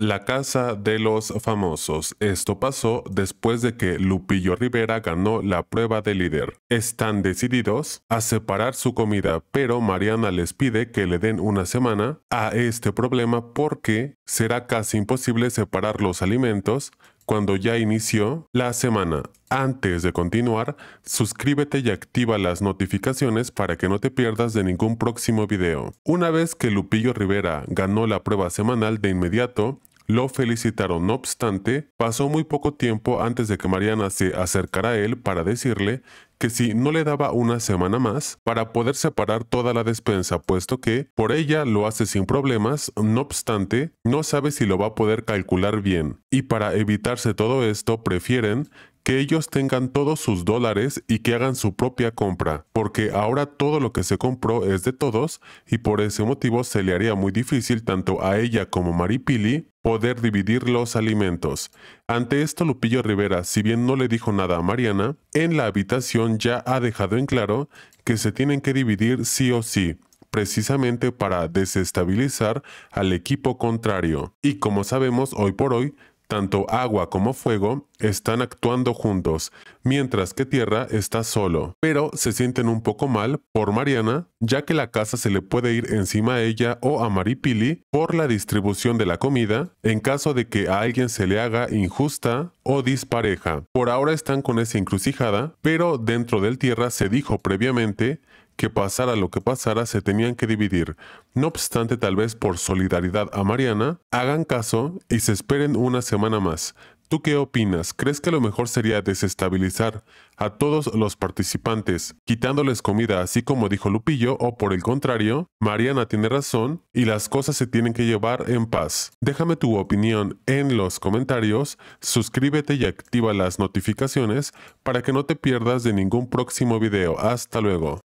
La Casa de los Famosos. Esto pasó después de que Lupillo Rivera ganó la prueba de líder. Están decididos a separar su comida, pero Mariana les pide que le den una semana a este problema porque será casi imposible separar los alimentos cuando ya inició la semana. Antes de continuar, suscríbete y activa las notificaciones para que no te pierdas de ningún próximo video. Una vez que Lupillo Rivera ganó la prueba semanal de inmediato, lo felicitaron, no obstante, pasó muy poco tiempo antes de que Mariana se acercara a él para decirle que si no le daba una semana más para poder separar toda la despensa, puesto que por ella lo hace sin problemas, no obstante, no sabe si lo va a poder calcular bien. Y para evitarse todo esto, prefieren que ellos tengan todos sus dólares y que hagan su propia compra, porque ahora todo lo que se compró es de todos y por ese motivo se le haría muy difícil tanto a ella como a Maripili poder dividir los alimentos. Ante esto, Lupillo Rivera, si bien no le dijo nada a Mariana, en la habitación ya ha dejado en claro que se tienen que dividir sí o sí precisamente para desestabilizar al equipo contrario. Y como sabemos, hoy por hoy tanto agua como fuego están actuando juntos, mientras que tierra está solo. Pero se sienten un poco mal por Mariana, ya que la casa se le puede ir encima a ella o a Maripili por la distribución de la comida, en caso de que a alguien se le haga injusta o dispareja. Por ahora están con esa encrucijada, pero dentro del tierra se dijo previamente que pasara lo que pasara se tenían que dividir. No obstante, tal vez por solidaridad a Mariana, hagan caso y se esperen una semana más. ¿Tú qué opinas? ¿Crees que lo mejor sería desestabilizar a todos los participantes, quitándoles comida, así como dijo Lupillo, o por el contrario, Mariana tiene razón y las cosas se tienen que llevar en paz? Déjame tu opinión en los comentarios, suscríbete y activa las notificaciones para que no te pierdas de ningún próximo video. Hasta luego.